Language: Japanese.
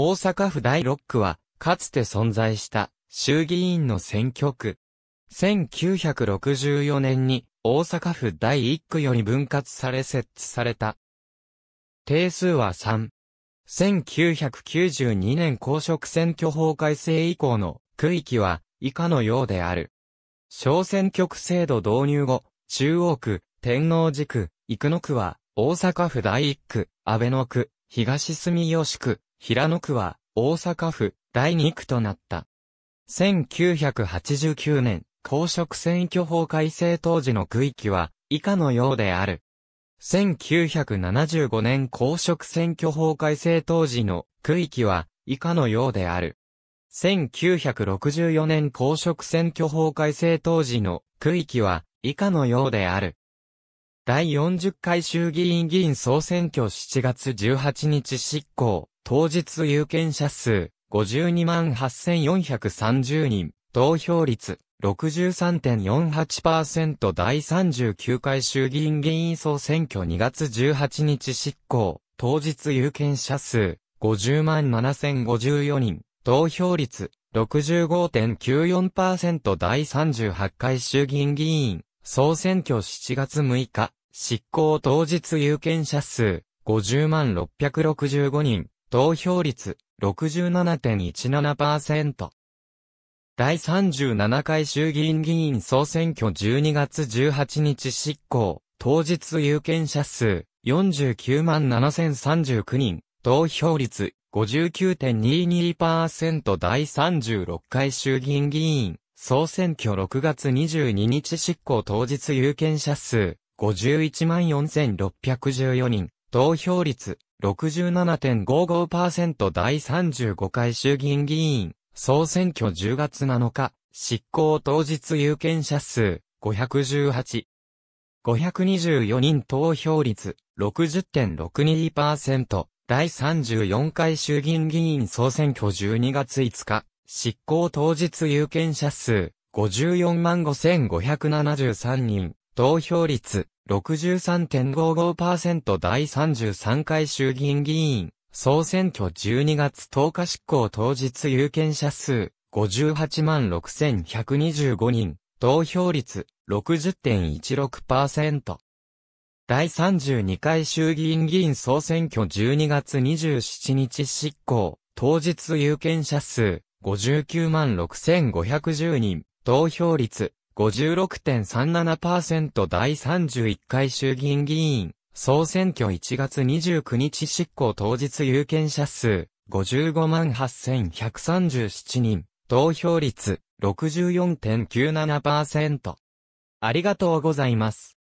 大阪府第6区は、かつて存在した衆議院の選挙区。1964年に大阪府第1区より分割され設置された。定数は3。1992年公職選挙法改正以降の区域は以下のようである。小選挙区制度導入後、中央区、天王寺区、生野区は大阪府第1区、安倍野区、東住吉区、平野区は、大阪府、第2区となった。1989年、公職選挙法改正当時の区域は、以下のようである。1975年公職選挙法改正当時の区域は以下のようである。1964年公職選挙法改正当時の区域は以下のようである。第40回衆議院議員総選挙7月18日執行、当日有権者数528,430人、投票率63.48%第39回衆議院議員総選挙2月18日執行、当日有権者数507,054人、投票率65.94%第38回衆議院議員、総選挙7月6日、執行当日有権者数、50万665人、投票率、67.17%。第37回衆議院議員総選挙12月18日執行、当日有権者数、49万7039人、投票率、59.22%第36回衆議院議員、総選挙6月22日執行当日有権者数、514,614人、投票率67.55%第35回衆議院議員、総選挙10月7日、執行当日有権者数518。524人投票率60.62%第34回衆議院議員総選挙12月5日執行当日有権者数54 5573人投票率63.55%第33回衆議院議員、総選挙12月10日執行当日有権者数58万6125人、投票率60.16%。第32回衆議院議員総選挙12月27日執行、当日有権者数59万6510人、投票率56.37%第31回衆議院議員、総選挙1月29日執行当日有権者数、55 8137人、投票率64.97%。ありがとうございます。